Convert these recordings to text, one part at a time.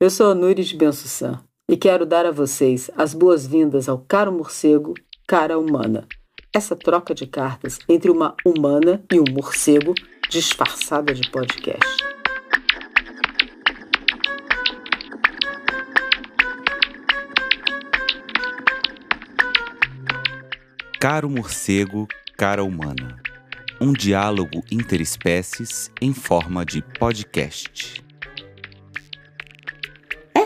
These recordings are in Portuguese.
Eu sou a Nuris Bensussan e quero dar a vocês as boas-vindas ao caro morcego, cara humana. Essa troca de cartas entre uma humana e um morcego disfarçada de podcast. Caro morcego, cara humana. Um diálogo interespécies em forma de podcast.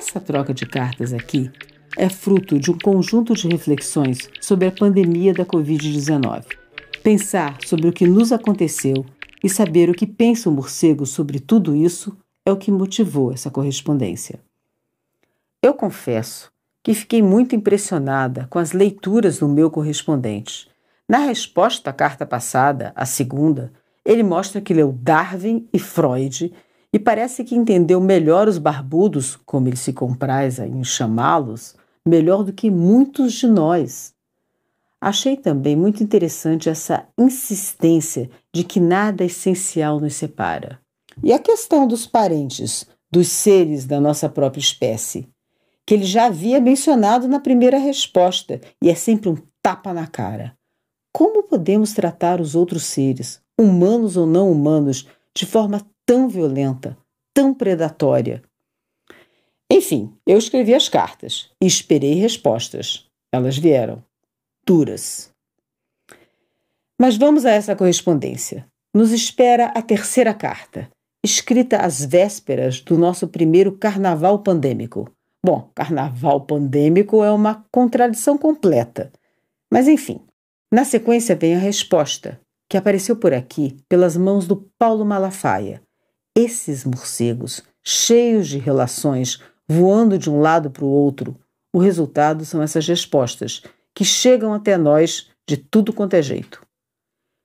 Essa troca de cartas aqui é fruto de um conjunto de reflexões sobre a pandemia da Covid-19. Pensar sobre o que nos aconteceu e saber o que pensa o morcego sobre tudo isso é o que motivou essa correspondência. Eu confesso que fiquei muito impressionada com as leituras do meu correspondente. Na resposta à carta passada, a segunda, ele mostra que leu Darwin e Freud e parece que entendeu melhor os barbudos, como ele se compraz em chamá-los, melhor do que muitos de nós. Achei também muito interessante essa insistência de que nada essencial nos separa. E a questão dos parentes, dos seres da nossa própria espécie, que ele já havia mencionado na primeira resposta, e é sempre um tapa na cara. Como podemos tratar os outros seres, humanos ou não humanos, de forma tão violenta, tão predatória. Enfim, eu escrevi as cartas e esperei respostas. Elas vieram, duras. Mas vamos a essa correspondência. Nos espera a terceira carta, escrita às vésperas do nosso primeiro carnaval pandêmico. Bom, carnaval pandêmico é uma contradição completa. Mas enfim, na sequência vem a resposta, que apareceu por aqui pelas mãos do Paulo Malafaia, esses morcegos, cheios de relações, voando de um lado para o outro, o resultado são essas respostas, que chegam até nós de tudo quanto é jeito.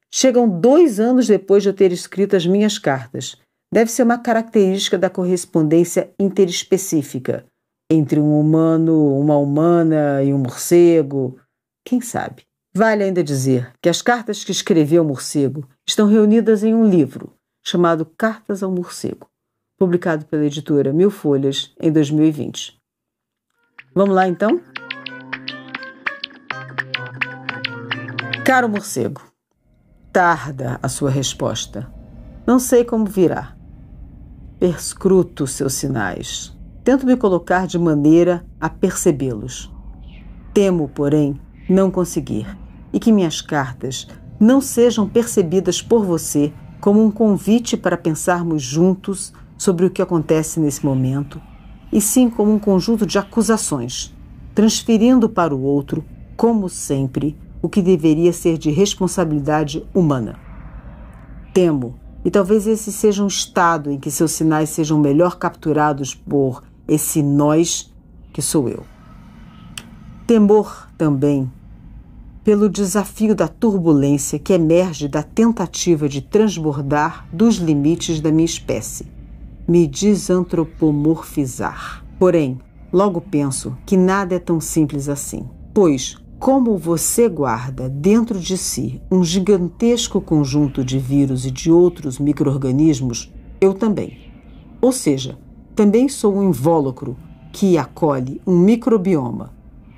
Chegam dois anos depois de eu ter escrito as minhas cartas. Deve ser uma característica da correspondência interespecífica entre um humano, uma humana e um morcego. Quem sabe? Vale ainda dizer que as cartas que escreveu o morcego estão reunidas em um livro, chamado Cartas ao Morcego, publicado pela editora Mil Folhas em 2020. Vamos lá então? Caro morcego, tarda a sua resposta. Não sei como virá. Perscruto seus sinais. Tento me colocar de maneira a percebê-los. Temo, porém, não conseguir e que minhas cartas não sejam percebidas por você como um convite para pensarmos juntos sobre o que acontece nesse momento, e sim como um conjunto de acusações, transferindo para o outro, como sempre, o que deveria ser de responsabilidade humana. Temo, e talvez esse seja um estado em que seus sinais sejam melhor capturados por esse nós que sou eu. Temor também pelo desafio da turbulência que emerge da tentativa de transbordar dos limites da minha espécie, me desantropomorfizar. Porém, logo penso que nada é tão simples assim, pois como você guarda dentro de si um gigantesco conjunto de vírus e de outros microorganismos, eu também. Ou seja, também sou um invólucro que acolhe um microbioma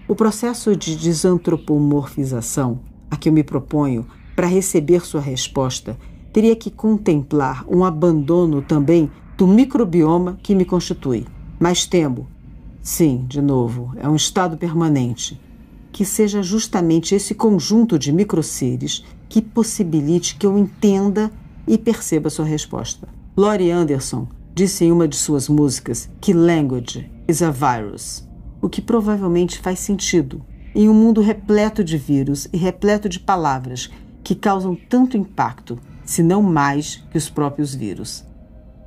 o processo de desantropomorfização a que eu me proponho para receber sua resposta teria que contemplar um abandono também do microbioma que me constitui. Mas temo, sim, de novo, é um estado permanente, que seja justamente esse conjunto de microseres que possibilite que eu entenda e perceba sua resposta. Laurie Anderson disse em uma de suas músicas que language is a virus o que provavelmente faz sentido em um mundo repleto de vírus e repleto de palavras que causam tanto impacto, se não mais que os próprios vírus.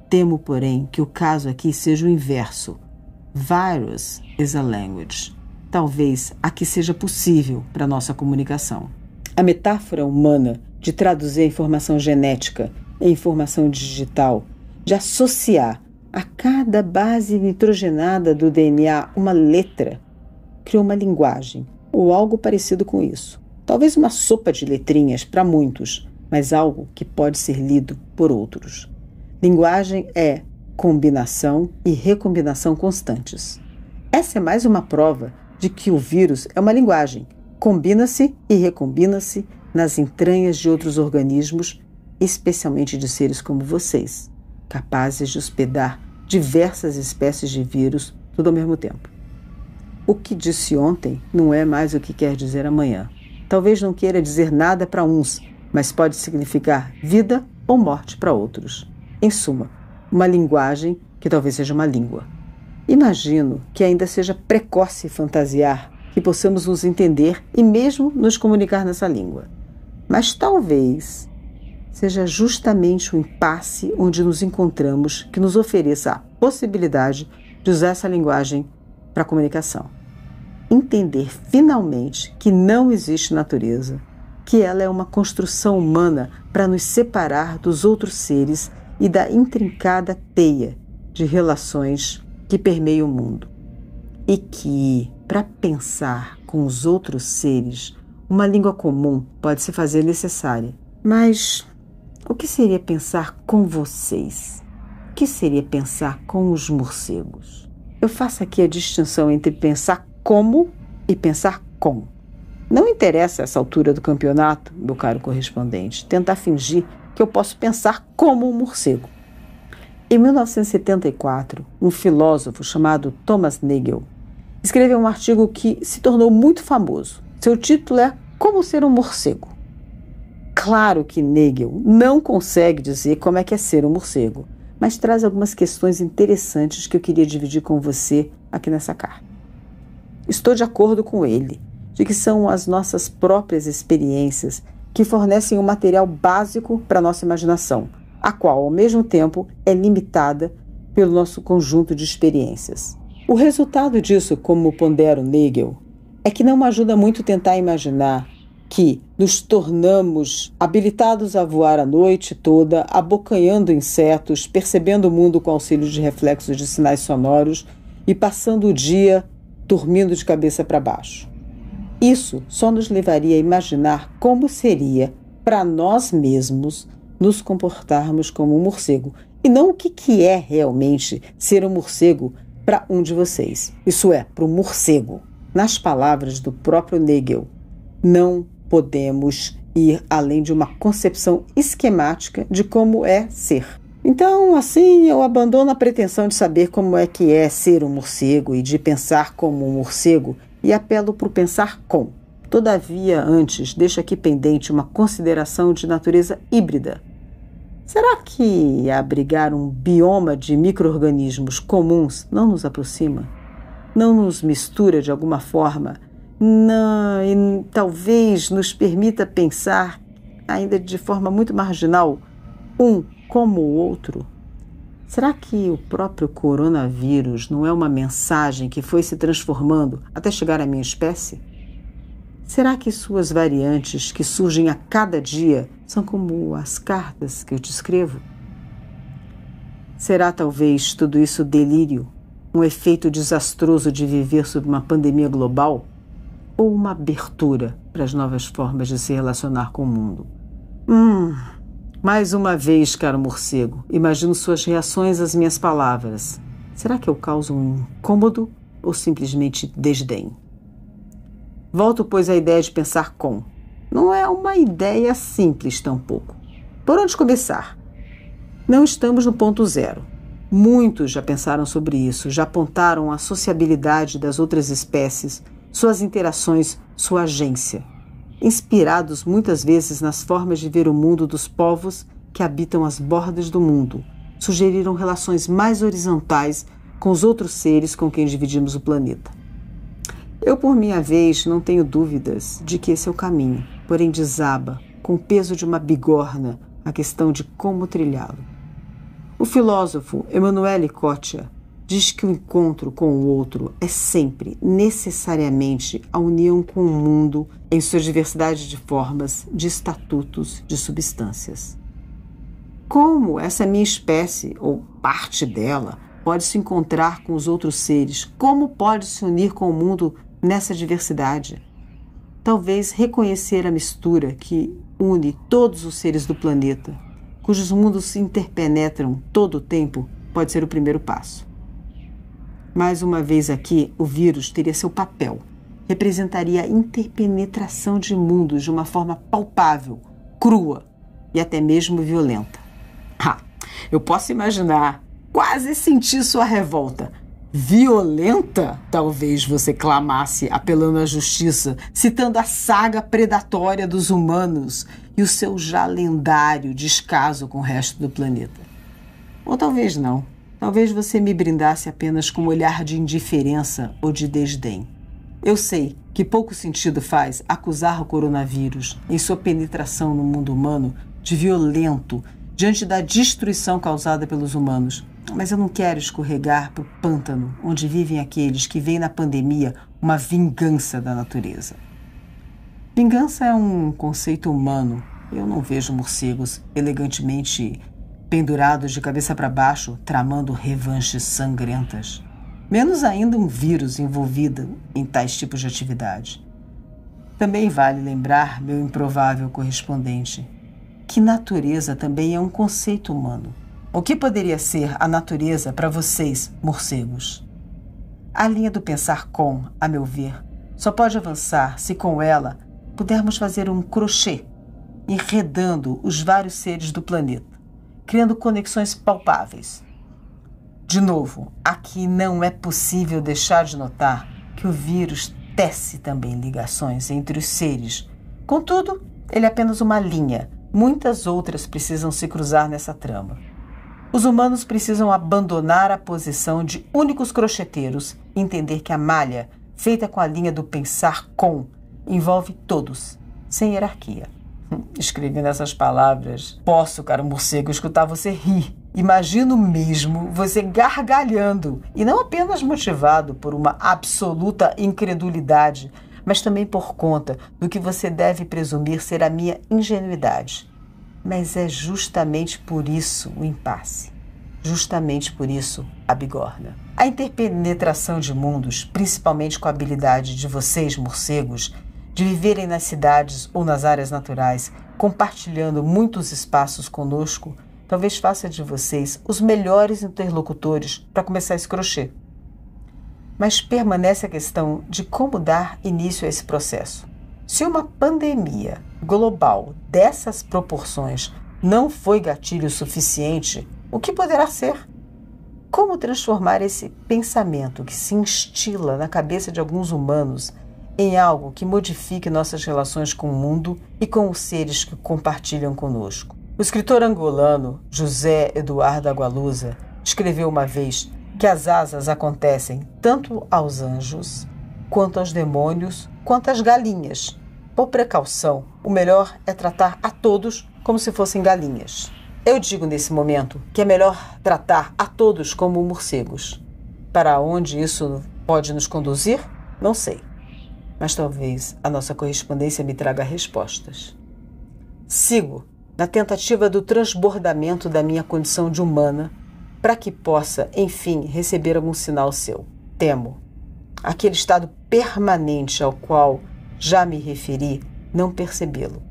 Temo, porém, que o caso aqui seja o inverso. Virus is a language. Talvez a que seja possível para nossa comunicação. A metáfora humana de traduzir a informação genética em informação digital, de associar a cada base nitrogenada do DNA uma letra, criou uma linguagem, ou algo parecido com isso. Talvez uma sopa de letrinhas para muitos, mas algo que pode ser lido por outros. Linguagem é combinação e recombinação constantes. Essa é mais uma prova de que o vírus é uma linguagem. Combina-se e recombina-se nas entranhas de outros organismos, especialmente de seres como vocês capazes de hospedar diversas espécies de vírus tudo ao mesmo tempo. O que disse ontem não é mais o que quer dizer amanhã. Talvez não queira dizer nada para uns, mas pode significar vida ou morte para outros. Em suma, uma linguagem que talvez seja uma língua. Imagino que ainda seja precoce fantasiar que possamos nos entender e mesmo nos comunicar nessa língua. Mas talvez seja justamente o impasse onde nos encontramos que nos ofereça a possibilidade de usar essa linguagem para a comunicação. Entender finalmente que não existe natureza, que ela é uma construção humana para nos separar dos outros seres e da intrincada teia de relações que permeia o mundo. E que, para pensar com os outros seres, uma língua comum pode se fazer necessária. Mas o que seria pensar com vocês? O que seria pensar com os morcegos? Eu faço aqui a distinção entre pensar como e pensar com. Não interessa essa altura do campeonato, meu caro correspondente, tentar fingir que eu posso pensar como um morcego. Em 1974, um filósofo chamado Thomas Nagel escreveu um artigo que se tornou muito famoso. Seu título é Como Ser um Morcego claro que Nagel não consegue dizer como é que é ser um morcego, mas traz algumas questões interessantes que eu queria dividir com você aqui nessa carta. Estou de acordo com ele, de que são as nossas próprias experiências que fornecem um material básico para nossa imaginação, a qual, ao mesmo tempo, é limitada pelo nosso conjunto de experiências. O resultado disso, como pondera o Nagel, é que não me ajuda muito tentar imaginar que nos tornamos habilitados a voar a noite toda, abocanhando insetos, percebendo o mundo com auxílio de reflexos de sinais sonoros e passando o dia dormindo de cabeça para baixo. Isso só nos levaria a imaginar como seria para nós mesmos nos comportarmos como um morcego e não o que, que é realmente ser um morcego para um de vocês. Isso é, para o morcego. Nas palavras do próprio Nagel, não podemos ir além de uma concepção esquemática de como é ser. Então, assim, eu abandono a pretensão de saber como é que é ser um morcego e de pensar como um morcego e apelo para o pensar com. Todavia, antes, deixo aqui pendente uma consideração de natureza híbrida. Será que abrigar um bioma de microorganismos comuns não nos aproxima? Não nos mistura de alguma forma? não, e talvez nos permita pensar, ainda de forma muito marginal, um como o outro? Será que o próprio coronavírus não é uma mensagem que foi se transformando até chegar à minha espécie? Será que suas variantes que surgem a cada dia são como as cartas que eu te escrevo? Será talvez tudo isso delírio, um efeito desastroso de viver sob uma pandemia global? ou uma abertura para as novas formas de se relacionar com o mundo. Hum, mais uma vez, caro morcego, imagino suas reações às minhas palavras. Será que eu causo um incômodo ou simplesmente desdém? Volto, pois, à ideia de pensar com. Não é uma ideia simples, tampouco. Por onde começar? Não estamos no ponto zero. Muitos já pensaram sobre isso, já apontaram a sociabilidade das outras espécies suas interações, sua agência, inspirados muitas vezes nas formas de ver o mundo dos povos que habitam as bordas do mundo, sugeriram relações mais horizontais com os outros seres com quem dividimos o planeta. Eu, por minha vez, não tenho dúvidas de que esse é o caminho, porém desaba, com o peso de uma bigorna, a questão de como trilhá-lo. O filósofo Emanuele Kotia diz que o encontro com o outro é sempre, necessariamente, a união com o mundo em sua diversidade de formas, de estatutos, de substâncias. Como essa minha espécie, ou parte dela, pode se encontrar com os outros seres? Como pode se unir com o mundo nessa diversidade? Talvez reconhecer a mistura que une todos os seres do planeta, cujos mundos se interpenetram todo o tempo, pode ser o primeiro passo. Mais uma vez aqui, o vírus teria seu papel. Representaria a interpenetração de mundos de uma forma palpável, crua e até mesmo violenta. Ah, eu posso imaginar, quase sentir sua revolta. Violenta, talvez você clamasse, apelando à justiça, citando a saga predatória dos humanos e o seu já lendário descaso com o resto do planeta. Ou talvez não. Talvez você me brindasse apenas com um olhar de indiferença ou de desdém. Eu sei que pouco sentido faz acusar o coronavírus, em sua penetração no mundo humano, de violento diante da destruição causada pelos humanos. Mas eu não quero escorregar para o pântano onde vivem aqueles que veem na pandemia uma vingança da natureza. Vingança é um conceito humano. Eu não vejo morcegos elegantemente pendurados de cabeça para baixo, tramando revanches sangrentas. Menos ainda um vírus envolvido em tais tipos de atividade. Também vale lembrar meu improvável correspondente, que natureza também é um conceito humano. O que poderia ser a natureza para vocês, morcegos? A linha do pensar com, a meu ver, só pode avançar se com ela pudermos fazer um crochê, enredando os vários seres do planeta criando conexões palpáveis. De novo, aqui não é possível deixar de notar que o vírus tece também ligações entre os seres. Contudo, ele é apenas uma linha. Muitas outras precisam se cruzar nessa trama. Os humanos precisam abandonar a posição de únicos crocheteiros e entender que a malha, feita com a linha do pensar com, envolve todos, sem hierarquia. Escrevendo essas palavras, posso, cara morcego, escutar você rir. Imagino mesmo você gargalhando, e não apenas motivado por uma absoluta incredulidade, mas também por conta do que você deve presumir ser a minha ingenuidade. Mas é justamente por isso o impasse. Justamente por isso a bigorna. A interpenetração de mundos, principalmente com a habilidade de vocês, morcegos, de viverem nas cidades ou nas áreas naturais, compartilhando muitos espaços conosco, talvez faça de vocês os melhores interlocutores para começar esse crochê. Mas permanece a questão de como dar início a esse processo. Se uma pandemia global dessas proporções não foi gatilho suficiente, o que poderá ser? Como transformar esse pensamento que se instila na cabeça de alguns humanos em algo que modifique nossas relações com o mundo e com os seres que compartilham conosco. O escritor angolano José Eduardo Agualusa escreveu uma vez que as asas acontecem tanto aos anjos, quanto aos demônios, quanto às galinhas. Por precaução, o melhor é tratar a todos como se fossem galinhas. Eu digo nesse momento que é melhor tratar a todos como morcegos. Para onde isso pode nos conduzir? Não sei mas talvez a nossa correspondência me traga respostas. Sigo na tentativa do transbordamento da minha condição de humana para que possa, enfim, receber algum sinal seu. Temo. Aquele estado permanente ao qual já me referi, não percebê-lo.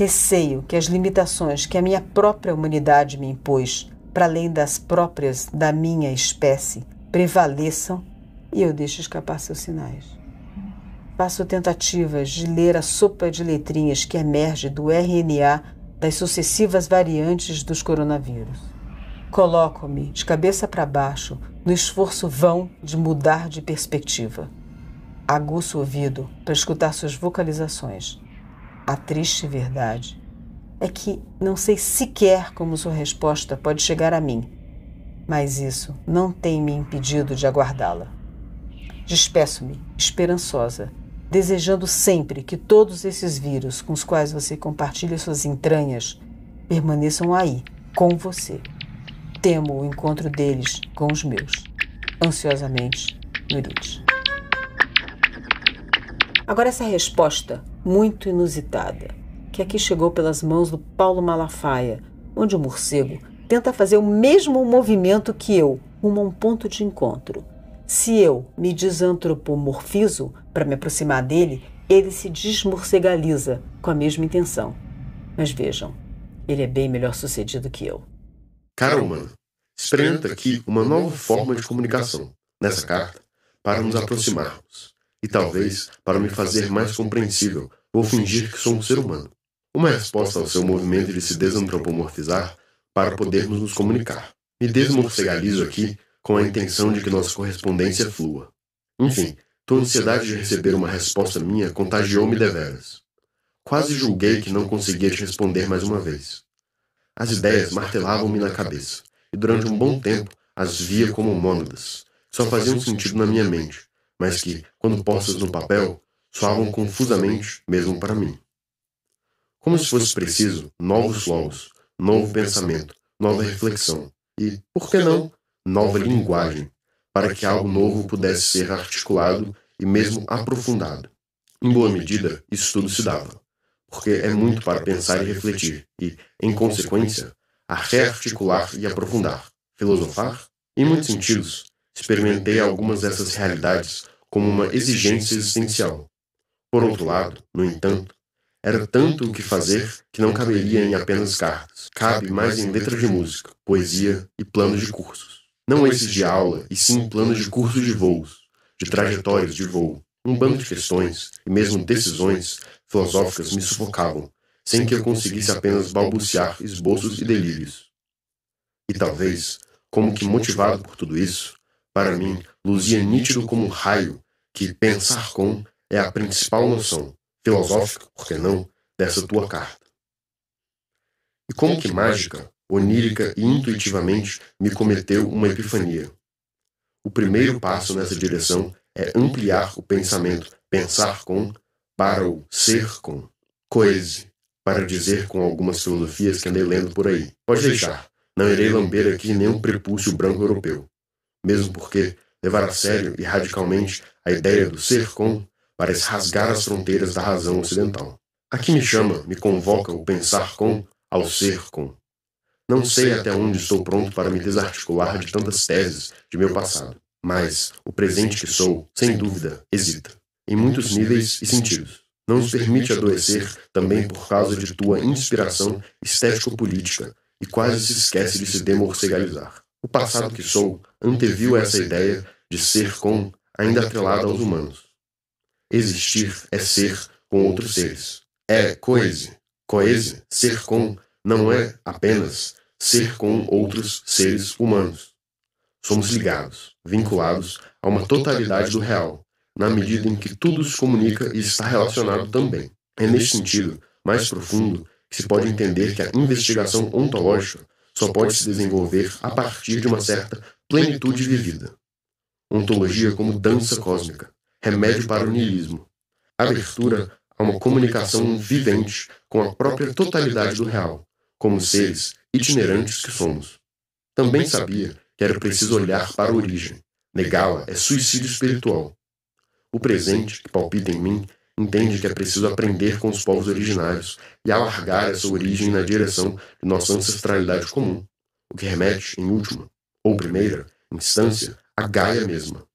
Receio que as limitações que a minha própria humanidade me impôs, para além das próprias da minha espécie, prevaleçam e eu deixo escapar seus sinais faço tentativas de ler a sopa de letrinhas que emerge do RNA das sucessivas variantes dos coronavírus. Coloco-me de cabeça para baixo no esforço vão de mudar de perspectiva. Aguço o ouvido para escutar suas vocalizações. A triste verdade é que não sei sequer como sua resposta pode chegar a mim, mas isso não tem me impedido de aguardá-la. Despeço-me, esperançosa, desejando sempre que todos esses vírus com os quais você compartilha suas entranhas permaneçam aí, com você. Temo o encontro deles com os meus. Ansiosamente, Mirute. Agora essa resposta muito inusitada, que aqui chegou pelas mãos do Paulo Malafaia, onde o morcego tenta fazer o mesmo movimento que eu, rumo a um ponto de encontro. Se eu me desantropomorfizo, para me aproximar dele, ele se desmorcegaliza com a mesma intenção. Mas vejam, ele é bem melhor sucedido que eu. Cara humano, experimenta aqui uma nova forma de comunicação, nessa carta, para nos aproximarmos. E talvez, para me fazer mais compreensível, vou fingir que sou um ser humano. Uma resposta ao seu movimento de se desantropomorfizar para podermos nos comunicar. Me desmorcegalizo aqui com a intenção de que nossa correspondência flua. Enfim, tua ansiedade de receber uma resposta minha contagiou-me deveras. Quase julguei que não te responder mais uma vez. As ideias martelavam-me na cabeça, e durante um bom tempo as via como mônadas, só faziam sentido na minha mente, mas que, quando postas no papel, soavam confusamente mesmo para mim. Como se fosse preciso novos logos, novo pensamento, nova reflexão e, por que não, nova linguagem, para que algo novo pudesse ser articulado e mesmo aprofundado. Em boa medida, isso tudo se dava, porque é, é muito para pensar e refletir, e, em consequência, a rearticular e aprofundar, filosofar, em muitos sentidos, experimentei algumas dessas realidades como uma exigência existencial. Por outro lado, no entanto, era tanto o que fazer que não caberia em apenas cartas. Cabe mais em letras de música, poesia e planos de cursos. Não esses de aula, e sim planos de cursos de voos de trajetórias de voo. Um bando de questões, e mesmo decisões, filosóficas me sufocavam, sem que eu conseguisse apenas balbuciar esboços e delírios. E talvez, como que motivado por tudo isso, para mim luzia nítido como um raio que pensar com é a principal noção, filosófica, por que não, dessa tua carta. E como que mágica, onírica e intuitivamente me cometeu uma epifania. O primeiro passo nessa direção é, é ampliar o pensamento, pensar com, para o ser com. Coese, para dizer com algumas filosofias que andei lendo por aí. Pode é. deixar, não irei lamber aqui nenhum prepúcio branco europeu. Mesmo porque levar a sério e radicalmente a ideia do ser com parece rasgar as fronteiras da razão ocidental. Aqui me assim chama, me convoca o pensar com ao ser com. Não sei até onde estou pronto para me desarticular de tantas teses de meu passado, mas o presente que sou, sem dúvida, hesita, em muitos níveis e sentidos. Não nos permite adoecer também por causa de tua inspiração estético-política e quase se esquece de se demorcegalizar. O passado que sou anteviu essa ideia de ser com ainda atrelada aos humanos. Existir é, é ser com outros seres. É, é coese. Coese, ser com, não é apenas ser com outros seres humanos. Somos ligados, vinculados a uma totalidade do real, na medida em que tudo se comunica e está relacionado também. É neste sentido, mais profundo, que se pode entender que a investigação ontológica só pode se desenvolver a partir de uma certa plenitude vivida. Ontologia como dança cósmica, remédio para o niilismo, abertura a uma comunicação vivente com a própria totalidade do real, como seres itinerantes que somos. Também sabia que era preciso olhar para a origem. Negá-la é, é suicídio espiritual. O presente, que palpita em mim, entende que é, é preciso aprender com os povos originários e alargar essa origem na direção de nossa ancestralidade comum, o que remete, em última, ou primeira, instância, à Gaia mesma.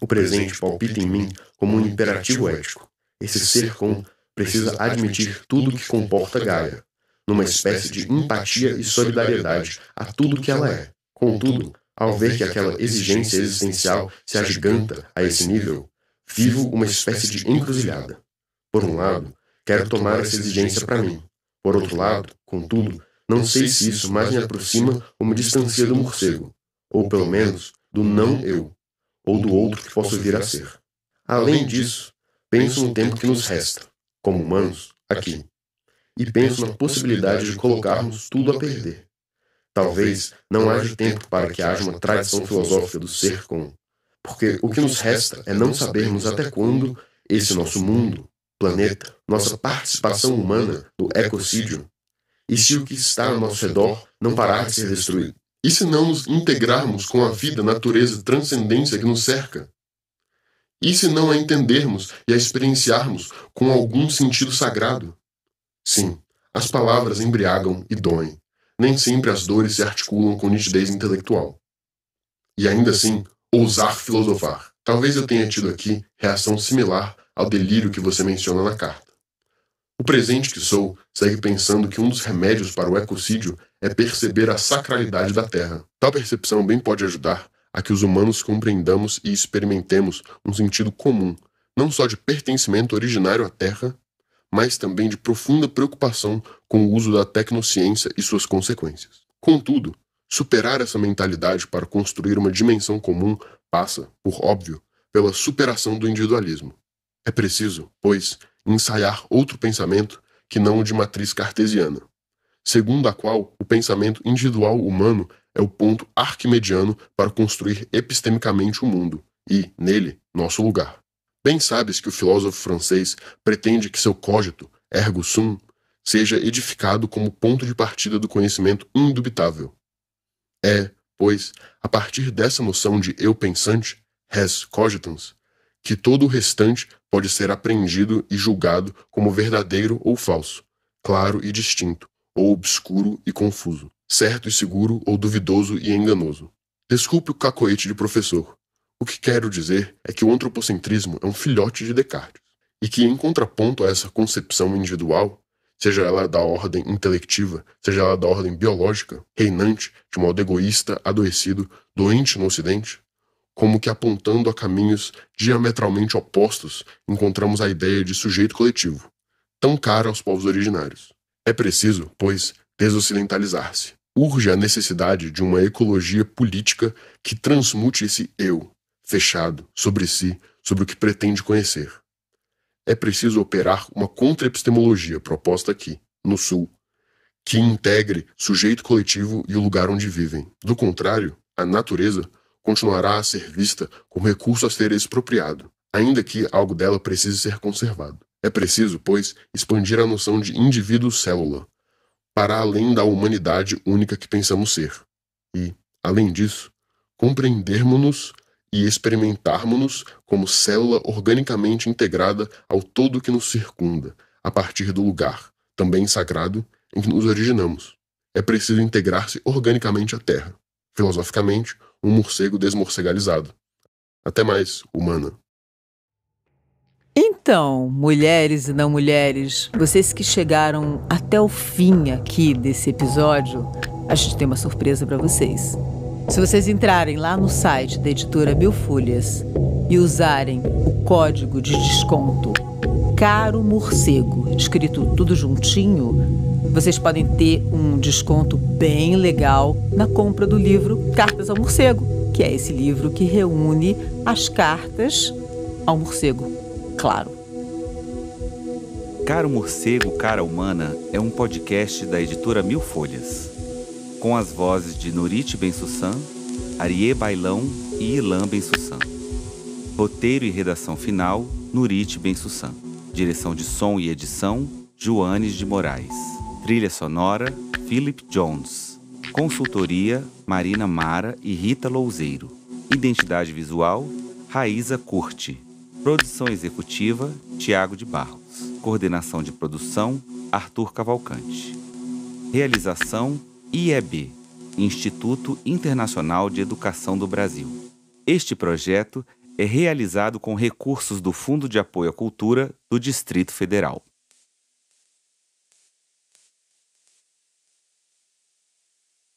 O presente palpita em mim como um imperativo ético. Esse ser com precisa admitir tudo o que comporta Gaia, numa espécie de empatia e solidariedade a tudo que ela é. Contudo, ao ver que aquela exigência existencial se agiganta a esse nível, vivo uma espécie de encruzilhada. Por um lado, quero tomar essa exigência para mim. Por outro lado, contudo, não sei se isso mais me aproxima ou me distancia do morcego, ou pelo menos do não eu, ou do outro que posso vir a ser. Além disso, penso no tempo que nos resta, como humanos, aqui e penso na possibilidade de colocarmos tudo a perder. Talvez não haja tempo para que haja uma tradição filosófica do ser com, porque o que nos resta é, é não sabermos até quando esse nosso mundo, planeta, nossa participação humana no ecocídio, e se o que está ao nosso redor não parar de ser destruído. E se não nos integrarmos com a vida, natureza e transcendência que nos cerca? E se não a entendermos e a experienciarmos com algum sentido sagrado? Sim, as palavras embriagam e doem. Nem sempre as dores se articulam com nitidez intelectual. E ainda assim, ousar filosofar. Talvez eu tenha tido aqui reação similar ao delírio que você menciona na carta. O presente que sou segue pensando que um dos remédios para o ecocídio é perceber a sacralidade da terra. Tal percepção bem pode ajudar a que os humanos compreendamos e experimentemos um sentido comum, não só de pertencimento originário à terra, mas também de profunda preocupação com o uso da tecnociência e suas consequências. Contudo, superar essa mentalidade para construir uma dimensão comum passa, por óbvio, pela superação do individualismo. É preciso, pois, ensaiar outro pensamento que não o de matriz cartesiana, segundo a qual o pensamento individual humano é o ponto arquimediano para construir epistemicamente o mundo e, nele, nosso lugar. Bem sabes que o filósofo francês pretende que seu cogito, ergo sum, seja edificado como ponto de partida do conhecimento indubitável. É, pois, a partir dessa noção de eu pensante, res cogitans, que todo o restante pode ser apreendido e julgado como verdadeiro ou falso, claro e distinto, ou obscuro e confuso, certo e seguro ou duvidoso e enganoso. Desculpe o cacoete de professor, o que quero dizer é que o antropocentrismo é um filhote de Descartes, e que, em contraponto a essa concepção individual, seja ela da ordem intelectiva, seja ela da ordem biológica, reinante de modo egoísta, adoecido, doente no Ocidente, como que apontando a caminhos diametralmente opostos, encontramos a ideia de sujeito coletivo, tão cara aos povos originários. É preciso, pois, desocidentalizar-se. Urge a necessidade de uma ecologia política que transmute esse eu, fechado sobre si, sobre o que pretende conhecer. É preciso operar uma contra-epistemologia proposta aqui, no Sul, que integre sujeito coletivo e o lugar onde vivem. Do contrário, a natureza continuará a ser vista como recurso a ser expropriado, ainda que algo dela precise ser conservado. É preciso, pois, expandir a noção de indivíduo-célula, para além da humanidade única que pensamos ser. E, além disso, compreendermos-nos e experimentarmos-nos como célula organicamente integrada ao todo que nos circunda, a partir do lugar, também sagrado, em que nos originamos. É preciso integrar-se organicamente à Terra, filosoficamente, um morcego desmorcegalizado. Até mais, humana. Então, mulheres e não mulheres, vocês que chegaram até o fim aqui desse episódio, a gente tem uma surpresa para vocês. Se vocês entrarem lá no site da editora Mil Folhas e usarem o código de desconto Caro Morcego, escrito tudo juntinho, vocês podem ter um desconto bem legal na compra do livro Cartas ao Morcego, que é esse livro que reúne as cartas ao morcego, claro. Caro Morcego, Cara Humana é um podcast da editora Mil Folhas com as vozes de Norite Bensussan, Arié Bailão e Ilan Bensussan. Roteiro e redação final, Norite Bensussan. Direção de som e edição, Joanes de Moraes. Trilha sonora, Philip Jones. Consultoria, Marina Mara e Rita Louzeiro. Identidade visual, Raíza Curti. Produção executiva, Tiago de Barros. Coordenação de produção, Arthur Cavalcante. Realização, IEB Instituto Internacional de Educação do Brasil. Este projeto é realizado com recursos do Fundo de Apoio à Cultura do Distrito Federal.